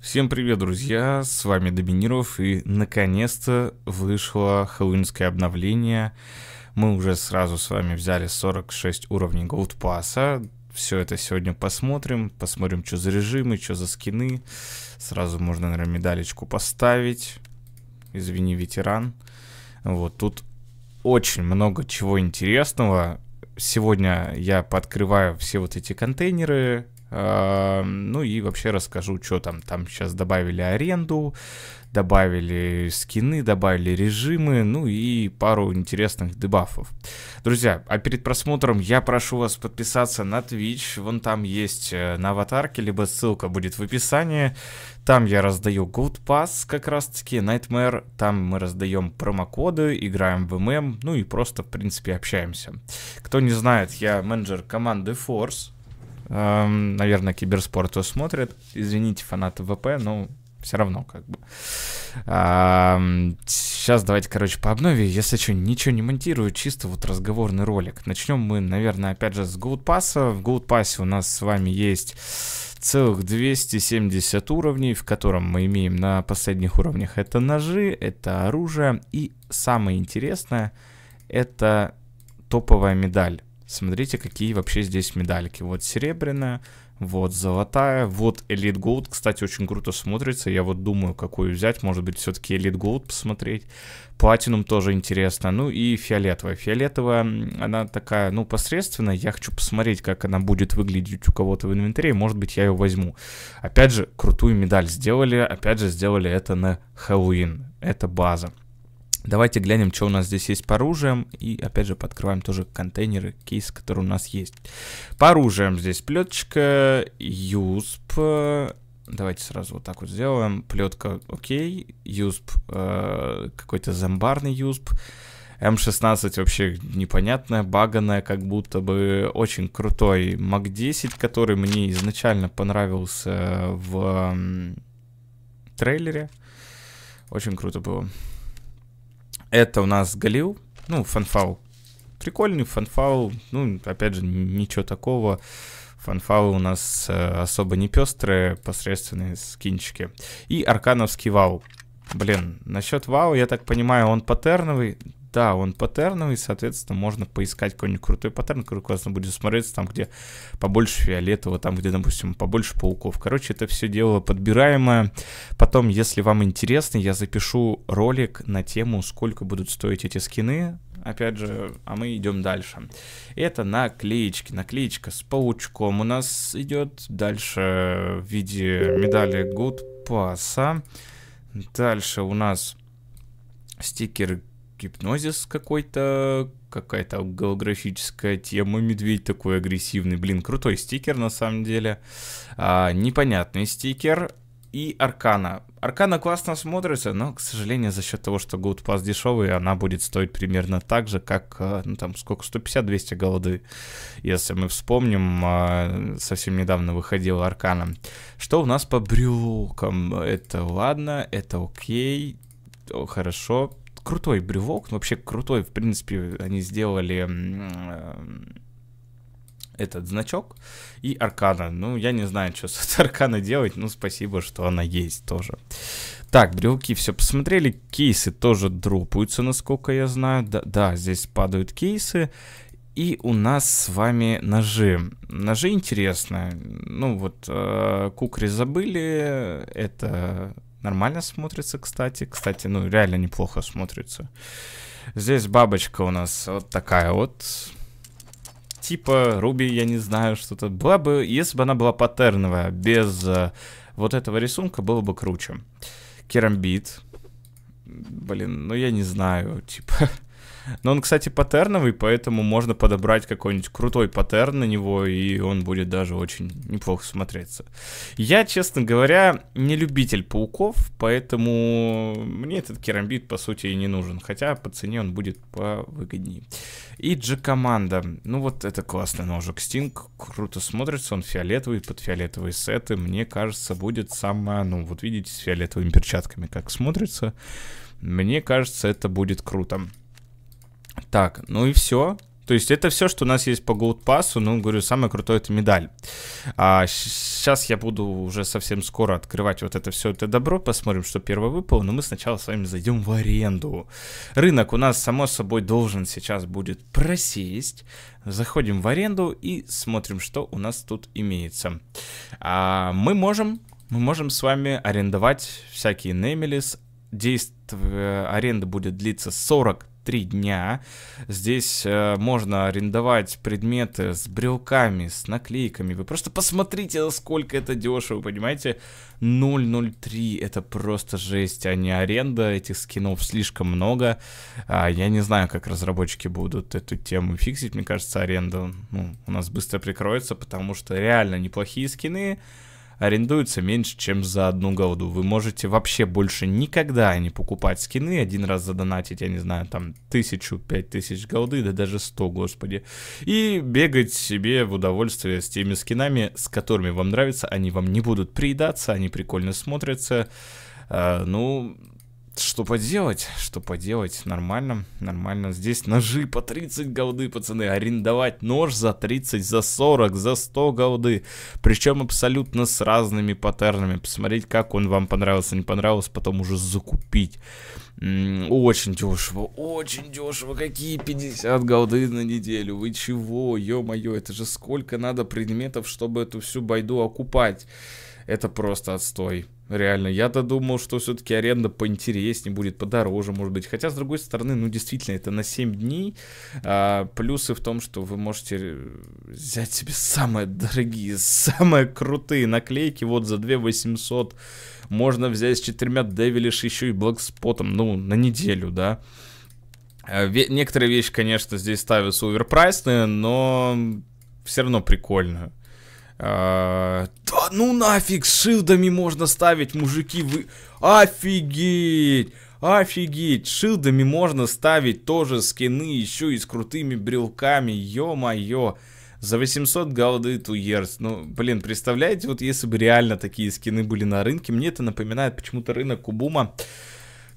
Всем привет, друзья, с вами Доминиров, и наконец-то вышло хэллоуинское обновление. Мы уже сразу с вами взяли 46 уровней Gold Pass, все это сегодня посмотрим, посмотрим, что за режимы, что за скины. Сразу можно, наверное, медалечку поставить. Извини, ветеран. Вот, тут очень много чего интересного. Сегодня я подкрываю все вот эти контейнеры, Э, ну и вообще расскажу, что там. Там сейчас добавили аренду, добавили скины, добавили режимы, ну и пару интересных дебафов. Друзья, а перед просмотром я прошу вас подписаться на Twitch. Вон там есть э, на аватарке, либо ссылка будет в описании. Там я раздаю Gold Pass, как раз таки, Nightmare. Там мы раздаем промокоды, играем в ММ, ну и просто, в принципе, общаемся. Кто не знает, я менеджер команды Force. Эм, наверное, киберспорт его смотрит. Извините, фанаты ВП, но все равно как бы. Эм, сейчас давайте, короче, по обнове. Если что, ничего не монтирую, чисто вот разговорный ролик. Начнем мы, наверное, опять же с Gold Pass. В Gold Pass у нас с вами есть целых 270 уровней, в котором мы имеем на последних уровнях это ножи, это оружие и самое интересное это топовая медаль. Смотрите, какие вообще здесь медальки. Вот серебряная, вот золотая, вот Elite Gold, кстати, очень круто смотрится. Я вот думаю, какую взять. Может быть, все-таки Elite Gold посмотреть. Платинум тоже интересно. Ну и фиолетовая. Фиолетовая, она такая, ну, посредственная. Я хочу посмотреть, как она будет выглядеть у кого-то в инвентаре. Может быть, я ее возьму. Опять же, крутую медаль сделали. Опять же, сделали это на Хэллоуин. Это база. Давайте глянем, что у нас здесь есть по оружиям. И опять же подкрываем тоже контейнеры, кейс, который у нас есть. По оружиям здесь плеточка, юсп. Давайте сразу вот так вот сделаем. Плетка, окей. Юсп, э, какой-то зомбарный юсп. М16 вообще непонятная, баганая, как будто бы очень крутой МАК-10, который мне изначально понравился в трейлере. Очень круто было. Это у нас Галил, ну, фанфал. Прикольный фанфал, ну, опять же, ничего такого. Фанфалы у нас э, особо не пестрые, посредственные скинчики. И аркановский вау. Блин, насчет вау, я так понимаю, он паттерновый. Да, он паттерновый, соответственно, можно поискать какой-нибудь крутой паттерн, который классно будет смотреться, там, где побольше фиолетового, там, где, допустим, побольше пауков. Короче, это все дело подбираемое. Потом, если вам интересно, я запишу ролик на тему, сколько будут стоить эти скины, опять же, а мы идем дальше. Это наклеечки. Наклеечка с паучком у нас идет дальше в виде медали Good Pass. Дальше у нас стикер гипнозис какой-то, какая-то голографическая тема, медведь такой агрессивный. Блин, крутой стикер на самом деле. А, непонятный стикер. И Аркана. Аркана классно смотрится, но, к сожалению, за счет того, что Gold Pass дешевый, она будет стоить примерно так же, как, а, ну, там, сколько, 150-200 голоды Если мы вспомним, а, совсем недавно выходила Аркана. Что у нас по брюкам Это ладно, это окей, хорошо, крутой бревок, ну, вообще крутой, в принципе, они сделали э, этот значок и аркана. Ну, я не знаю, что с аркана делать, ну, спасибо, что она есть тоже. Так, брелки все посмотрели, кейсы тоже дропаются, насколько я знаю. Да, да, здесь падают кейсы. И у нас с вами ножи. Ножи интересные. Ну вот, э, кукри забыли, это Нормально смотрится, кстати. Кстати, ну, реально неплохо смотрится. Здесь бабочка у нас вот такая вот. Типа Руби, я не знаю, что-то. Была бы, если бы она была паттерновая, без э, вот этого рисунка, было бы круче. Керамбит. Блин, ну я не знаю, типа... Но он, кстати, паттерновый, поэтому можно подобрать какой-нибудь крутой паттерн на него, и он будет даже очень неплохо смотреться. Я, честно говоря, не любитель пауков, поэтому мне этот керамбит, по сути, и не нужен. Хотя по цене он будет повыгоднее. И команда. Ну вот это классный ножик. Стинг круто смотрится, он фиолетовый, под фиолетовые сеты. Мне кажется, будет самое, ну вот видите, с фиолетовыми перчатками как смотрится. Мне кажется, это будет круто. Так, ну и все. То есть это все, что у нас есть по Gold Pass. Ну, говорю, самое крутое это медаль. А сейчас я буду уже совсем скоро открывать вот это все это добро. Посмотрим, что первое выпало. Но мы сначала с вами зайдем в аренду. Рынок у нас, само собой, должен сейчас будет просесть. Заходим в аренду и смотрим, что у нас тут имеется. А мы можем... Мы можем с вами арендовать всякие неймели действие э, аренды будет длиться 40 три дня. Здесь э, можно арендовать предметы с брелками, с наклейками. Вы просто посмотрите, сколько это дешево, понимаете? 003 это просто жесть, а не аренда. Этих скинов слишком много. А, я не знаю, как разработчики будут эту тему фиксить. Мне кажется, аренда ну, у нас быстро прикроется, потому что реально неплохие скины арендуются меньше, чем за одну голду. Вы можете вообще больше никогда не покупать скины, один раз задонатить, я не знаю, там, тысячу, пять тысяч голды, да даже сто, господи. И бегать себе в удовольствие с теми скинами, с которыми вам нравится, они вам не будут приедаться, они прикольно смотрятся. А, ну, что поделать? Что поделать? Нормально, нормально. Здесь ножи по 30 голды, пацаны. Арендовать нож за 30, за 40, за 100 голды. Причем абсолютно с разными паттернами. Посмотреть, как он вам понравился, не понравился, потом уже закупить. Очень дешево, очень дешево. Какие 50 голды на неделю? Вы чего? Ё-моё, это же сколько надо предметов, чтобы эту всю байду окупать. Это просто отстой. Реально, я-то думал, что все-таки аренда поинтереснее будет, подороже, может быть. Хотя, с другой стороны, ну, действительно, это на 7 дней. А, плюсы в том, что вы можете э, взять себе самые дорогие, самые крутые наклейки. Вот за 2 800 можно взять с четырьмя девилиш еще и блэкспотом, ну, на неделю, да. А, ве некоторые вещи, конечно, здесь ставятся оверпрайсные, но все равно прикольно. Э, да ну нафиг, шилдами можно ставить, мужики, вы... Офигеть! Офигеть, шилдами можно ставить тоже скины, еще и с крутыми брелками, ё-моё. За 800 голды туерс. Ну, блин, представляете, вот если бы реально такие скины были на рынке, мне это напоминает почему-то рынок Кубума.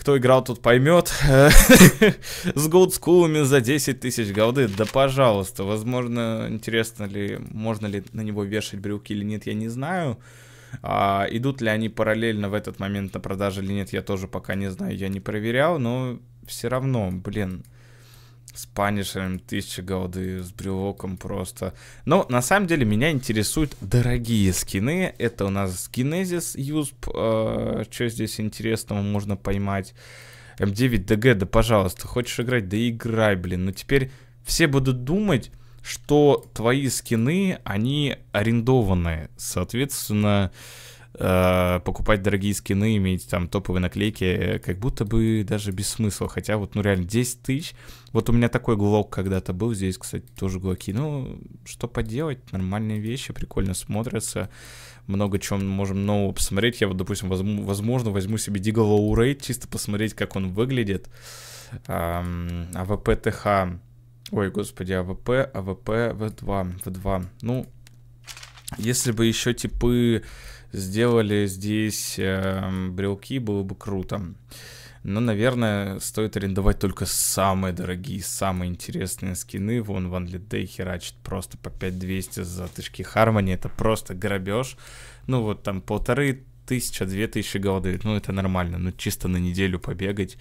Кто играл, тот поймет. С голдскулами за 10 тысяч голды. Да пожалуйста. Возможно, интересно ли, можно ли на него вешать брюки или нет, я не знаю. А, идут ли они параллельно в этот момент на продаже или нет, я тоже пока не знаю, я не проверял, но все равно, блин, с Панишером тысячи голды, с брелоком просто. Но на самом деле меня интересуют дорогие скины. Это у нас Генезис Юсп. Э, что здесь интересного можно поймать? М9ДГ, да пожалуйста, хочешь играть, да играй, блин. Но ну, теперь все будут думать, что твои скины, они арендованные. Соответственно, э, Э, покупать дорогие скины, иметь там топовые наклейки, э, как будто бы даже без смысла. Хотя вот, ну реально, 10 тысяч. Вот у меня такой глок когда-то был, здесь, кстати, тоже глоки. Ну, что поделать, нормальные вещи, прикольно смотрятся. Много чем можем нового посмотреть. Я вот, допустим, возьму, возможно, возьму себе Дигла Урейд, чисто посмотреть, как он выглядит. Эм, АВП ТХ. Ой, господи, АВП, АВП, В2, В2. Ну, если бы еще типы сделали здесь э, брелки, было бы круто. Но, наверное, стоит арендовать только самые дорогие, самые интересные скины. Вон Ван Лидей херачит просто по 5200 за тычки Хармони. Это просто грабеж. Ну, вот там полторы тысяча, две тысячи голды. Ну, это нормально. Ну, чисто на неделю побегать.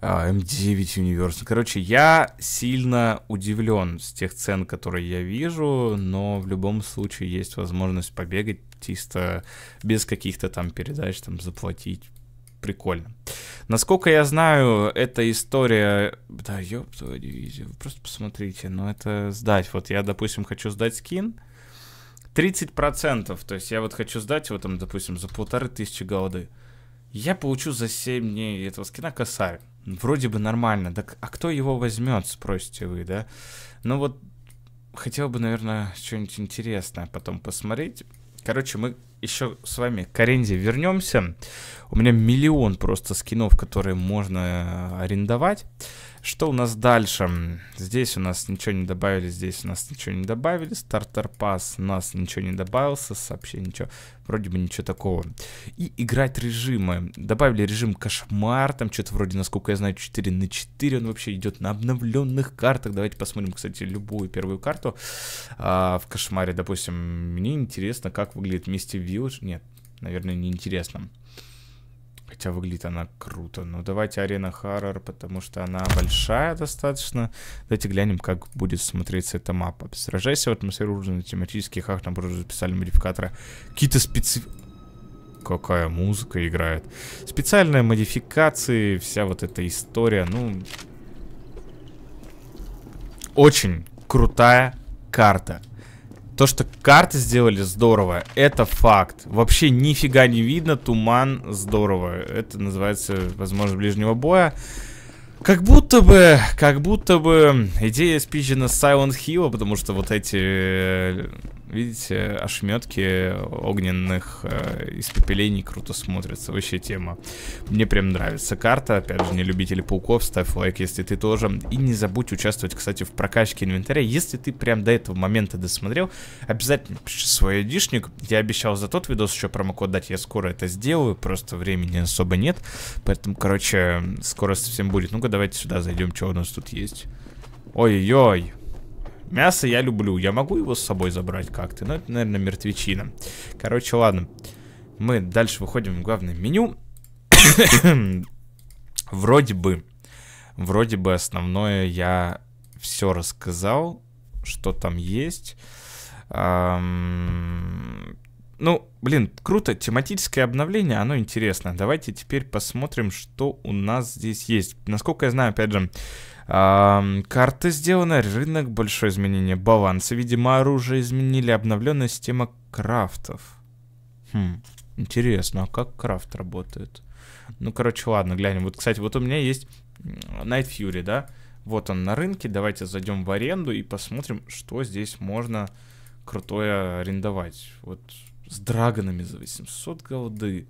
А, М9 эм Universal. Ну, короче, я сильно удивлен с тех цен, которые я вижу, но в любом случае есть возможность побегать артиста без каких-то там передач, там заплатить прикольно. Насколько я знаю, эта история... Да, ёб твою дивизию. Вы просто посмотрите, но ну, это сдать. Вот я, допустим, хочу сдать скин. 30%. То есть я вот хочу сдать его там, допустим, за полторы тысячи голды. Я получу за 7 дней этого скина косарь. Вроде бы нормально. Так, а кто его возьмет, спросите вы, да? Ну вот, хотел бы, наверное, что-нибудь интересное потом посмотреть. Короче, мы еще с вами к аренде вернемся. У меня миллион просто скинов, которые можно э, арендовать. Что у нас дальше? Здесь у нас ничего не добавили, здесь у нас ничего не добавили. Стартер пас у нас ничего не добавился, вообще ничего, вроде бы ничего такого. И играть режимы. Добавили режим кошмар, там что-то вроде, насколько я знаю, 4 на 4. Он вообще идет на обновленных картах. Давайте посмотрим, кстати, любую первую карту а, в кошмаре. Допустим, мне интересно, как выглядит вместе Village. Нет, наверное, неинтересно. интересно. Хотя выглядит она круто. Но давайте арена хоррор, потому что она большая достаточно. Давайте глянем, как будет смотреться эта мапа. Сражайся в атмосфере ужина тематических хах, там просто записали модификаторы. Какие-то специ... Какая музыка играет. Специальные модификации, вся вот эта история, ну... Очень крутая карта. То, что карты сделали, здорово. Это факт. Вообще нифига не видно. Туман здорово. Это называется, возможно, ближнего боя. Как будто бы, как будто бы идея спичена Silent Hill, потому что вот эти э, Видите, ошметки огненных э, испепелений круто смотрятся. Вообще тема. Мне прям нравится карта. Опять же, не любители пауков, ставь лайк, если ты тоже. И не забудь участвовать, кстати, в прокачке инвентаря. Если ты прям до этого момента досмотрел, обязательно пиши свой айдишник. Я обещал за тот видос еще промокод дать, я скоро это сделаю. Просто времени особо нет. Поэтому, короче, скоро совсем будет. Ну-ка, давайте сюда зайдем, что у нас тут есть. Ой-ой-ой. Мясо я люблю. Я могу его с собой забрать как-то? Но это, наверное, мертвечина. Короче, ладно. Мы дальше выходим в главное меню. Вроде бы. Вроде бы основное я все рассказал, что там есть. Эм... Ну, блин, круто, тематическое обновление, оно интересно. Давайте теперь посмотрим, что у нас здесь есть. Насколько я знаю, опять же, Карта сделана, рынок, большое изменение Баланс, Видимо, оружие изменили, обновленная система крафтов. Хм, интересно, а как крафт работает? Ну, короче, ладно, глянем. Вот, кстати, вот у меня есть Night Fury, да? Вот он на рынке, давайте зайдем в аренду и посмотрим, что здесь можно крутое арендовать. Вот с драгонами за 800 голды.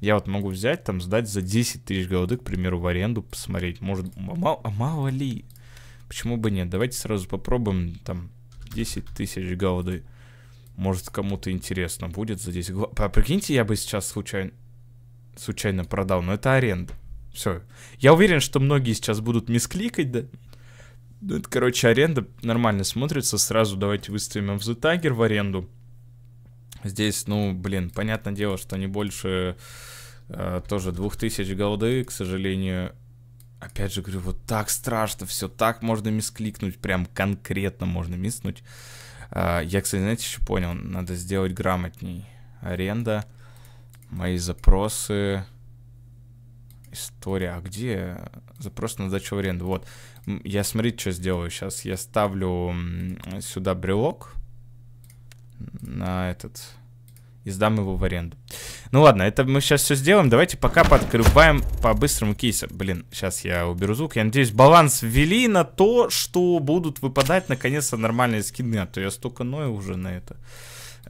Я вот могу взять, там, сдать за 10 тысяч голды, к примеру, в аренду, посмотреть. Может, а мало, а мало ли? Почему бы нет? Давайте сразу попробуем, там, 10 тысяч голды. Может, кому-то интересно будет за 10 голды. А прикиньте, я бы сейчас случайно, случайно продал, но это аренда. Все. Я уверен, что многие сейчас будут мискликать, да? Ну, это, короче, аренда нормально смотрится. Сразу давайте выставим в The Tiger в аренду. Здесь, ну, блин, понятное дело, что не больше э, тоже 2000 голды, к сожалению. Опять же говорю, вот так страшно все, так можно мискликнуть, прям конкретно можно миснуть. Э, я, кстати, знаете, еще понял, надо сделать грамотней. Аренда, мои запросы, история. А где запрос на сдачу аренды? Вот, я смотрите, что сделаю сейчас. Я ставлю сюда брелок, на этот... И сдам его в аренду. Ну ладно, это мы сейчас все сделаем. Давайте пока подкрываем по-быстрому кейса. Блин, сейчас я уберу звук. Я надеюсь, баланс ввели на то, что будут выпадать наконец-то нормальные скины. А то я столько ною уже на это...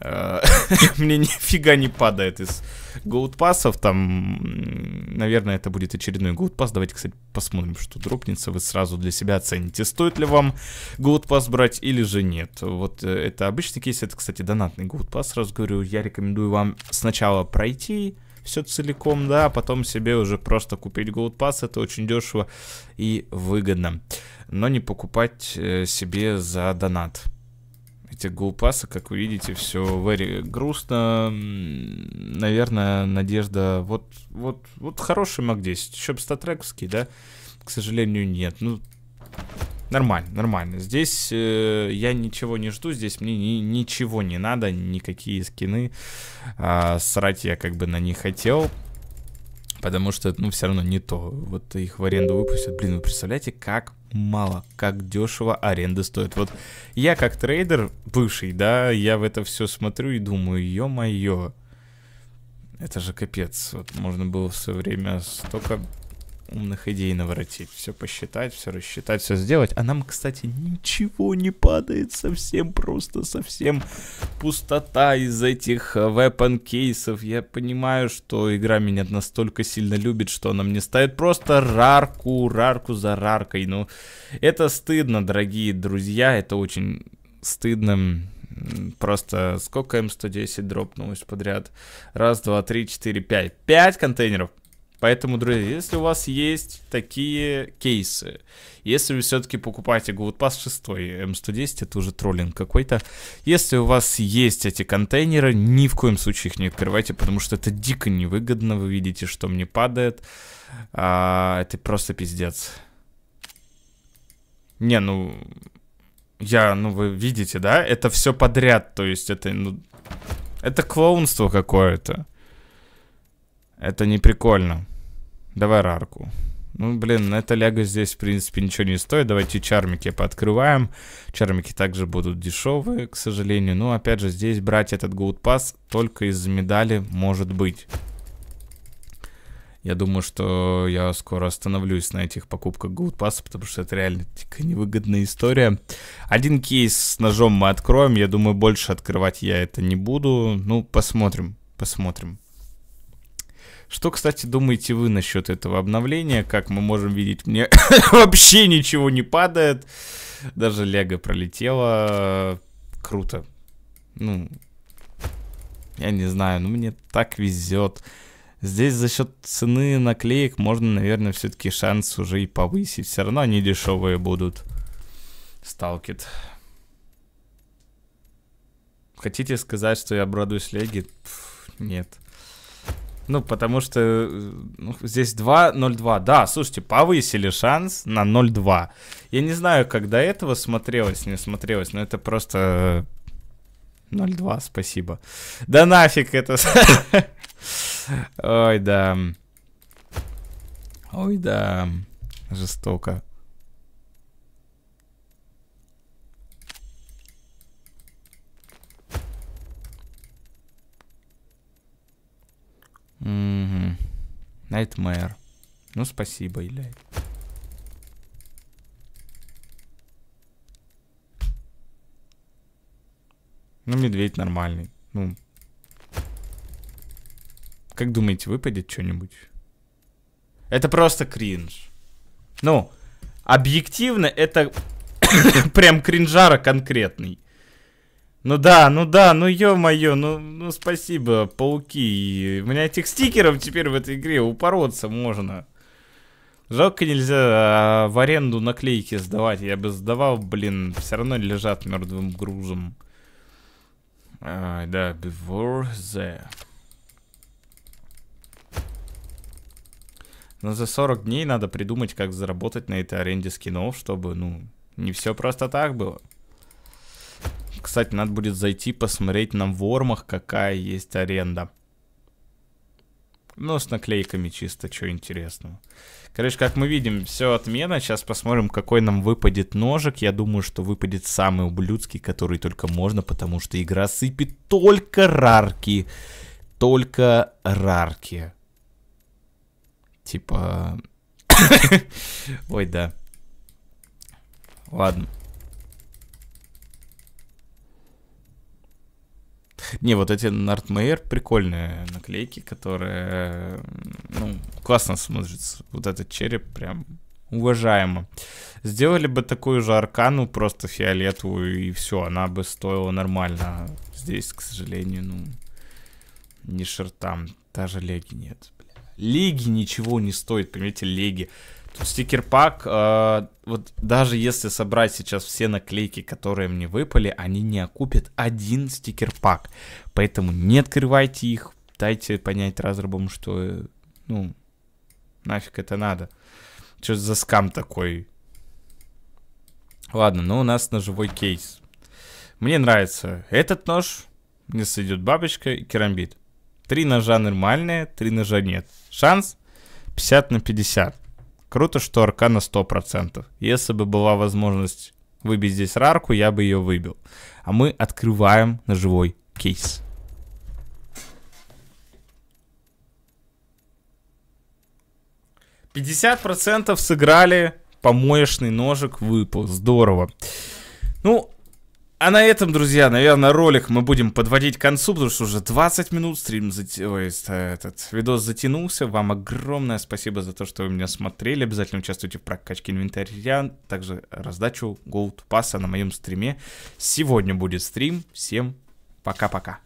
Э, мне нифига не падает из гоудпассов. Там, наверное, это будет очередной гоудпасс. Давайте, кстати, посмотрим, что дропнется. Вы сразу для себя оцените, стоит ли вам гоудпасс брать или же нет. Вот э, это обычный кейс. Это, кстати, донатный гоудпасс. Сразу говорю, я рекомендую вам сначала пройти все целиком, да, а потом себе уже просто купить Gold это очень дешево и выгодно. Но не покупать э, себе за донат. Эти гоупасы, как вы видите, все very грустно. Наверное, надежда... Вот, вот, вот хороший МАК-10. Еще бы статрековский, да? К сожалению, нет. Ну, нормально, нормально. Здесь э, я ничего не жду, здесь мне ни, ничего не надо, никакие скины. А, срать я как бы на не хотел. Потому что, ну, все равно не то. Вот их в аренду выпустят. Блин, вы представляете, как мало, как дешево аренда стоит. Вот я как трейдер бывший, да, я в это все смотрю и думаю, ё-моё, это же капец. Вот можно было в свое время столько умных идей наворотить. Все посчитать, все рассчитать, все сделать. А нам, кстати, ничего не падает совсем, просто совсем пустота из этих weapon э, кейсов. Я понимаю, что игра меня настолько сильно любит, что она мне ставит просто рарку, рарку за раркой. Ну, это стыдно, дорогие друзья, это очень стыдно. Просто сколько М110 дропнулось подряд? Раз, два, три, четыре, пять. Пять контейнеров. Поэтому, друзья, если у вас есть такие кейсы, если вы все-таки покупаете GoodPass 6 М110, это уже троллинг какой-то, если у вас есть эти контейнеры, ни в коем случае их не открывайте, потому что это дико невыгодно, вы видите, что мне падает, а, это просто пиздец. Не, ну, я, ну вы видите, да, это все подряд, то есть это, ну, это клоунство какое-то. Это не прикольно. Давай рарку. Ну, блин, это лего здесь, в принципе, ничего не стоит. Давайте чармики пооткрываем. Чармики также будут дешевые, к сожалению. Но, ну, опять же, здесь брать этот Gold только из-за медали может быть. Я думаю, что я скоро остановлюсь на этих покупках Gold потому что это реально дико невыгодная история. Один кейс с ножом мы откроем. Я думаю, больше открывать я это не буду. Ну, посмотрим, посмотрим. Что, кстати, думаете вы насчет этого обновления? Как мы можем видеть, мне вообще ничего не падает. Даже лего пролетела. Круто. Ну, я не знаю, но ну, мне так везет. Здесь за счет цены наклеек можно, наверное, все-таки шанс уже и повысить. Все равно они дешевые будут. Сталкит. Хотите сказать, что я обрадуюсь Леги? нет. Ну, потому что э, ну, здесь 2-0-2. Да, слушайте, повысили шанс на 0-2. Я не знаю, как до этого смотрелось, не смотрелось, но это просто 0-2, э, спасибо. Да нафиг это. Ой, да. Ой, да. Жестоко. Nightmare. Ну, спасибо, Илья. Ну, медведь нормальный. Ну. Как думаете, выпадет что-нибудь? Это просто кринж. Ну, объективно, это прям кринжара конкретный. Ну да, ну да, ну ё-моё, ну, ну спасибо, пауки. У меня этих стикеров теперь в этой игре упороться можно. Жалко нельзя а, в аренду наклейки сдавать. Я бы сдавал, блин, все равно лежат мертвым грузом. А, да, before the... Но ну, за 40 дней надо придумать, как заработать на этой аренде скинов, чтобы, ну, не все просто так было. И, кстати, надо будет зайти посмотреть на вормах, какая есть аренда. Ну, с наклейками чисто, что интересного. Короче, как мы видим, все отмена. Сейчас посмотрим, какой нам выпадет ножик. Я думаю, что выпадет самый ублюдский, который только можно, потому что игра сыпет только рарки. Только рарки. Типа... Ой, да. Ладно. Не, вот эти Нортмейер прикольные наклейки, которые, ну, классно смотрится. Вот этот череп прям уважаемо. Сделали бы такую же аркану, просто фиолетовую, и все, она бы стоила нормально. Здесь, к сожалению, ну, не шертам, даже леги нет. Леги ничего не стоит, понимаете, леги стикер-пак, э, вот даже если собрать сейчас все наклейки, которые мне выпали, они не окупят один стикер-пак. Поэтому не открывайте их, дайте понять разрабам, что, э, ну, нафиг это надо. Что за скам такой? Ладно, ну у нас ножевой кейс. Мне нравится этот нож, мне сойдет бабочка и керамбит. Три ножа нормальные, три ножа нет. Шанс 50 на 50. Круто, что арка на 100%. Если бы была возможность выбить здесь рарку, я бы ее выбил. А мы открываем на живой кейс. Пятьдесят процентов сыграли, помоечный ножик выпал, здорово. Ну, а на этом, друзья, наверное, ролик мы будем подводить к концу, потому что уже 20 минут стрим, зат... Ой, этот видос затянулся. Вам огромное спасибо за то, что вы меня смотрели. Обязательно участвуйте в прокачке инвентаря, также раздачу Gold Pass на моем стриме. Сегодня будет стрим. Всем пока-пока.